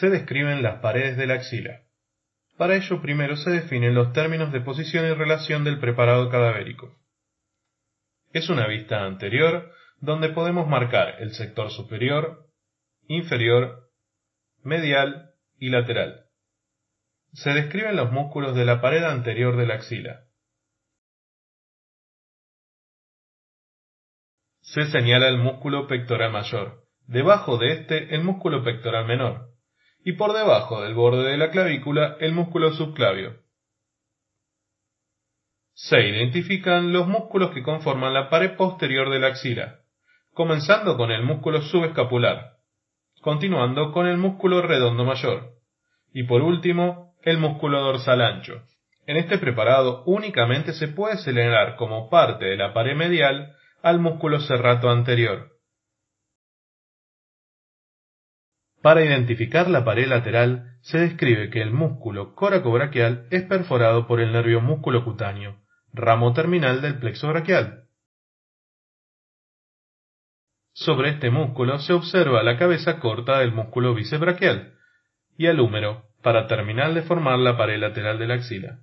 se describen las paredes de la axila. Para ello primero se definen los términos de posición y relación del preparado cadavérico. Es una vista anterior donde podemos marcar el sector superior, inferior, medial y lateral. Se describen los músculos de la pared anterior de la axila. Se señala el músculo pectoral mayor, debajo de este el músculo pectoral menor, y por debajo del borde de la clavícula el músculo subclavio. Se identifican los músculos que conforman la pared posterior de la axila, comenzando con el músculo subescapular, continuando con el músculo redondo mayor y por último el músculo dorsal ancho. En este preparado únicamente se puede acelerar como parte de la pared medial al músculo serrato anterior, Para identificar la pared lateral, se describe que el músculo coracobraquial es perforado por el nervio cutáneo, ramo terminal del plexo braquial. Sobre este músculo se observa la cabeza corta del músculo bicebraquial y el húmero, para terminar de formar la pared lateral de la axila.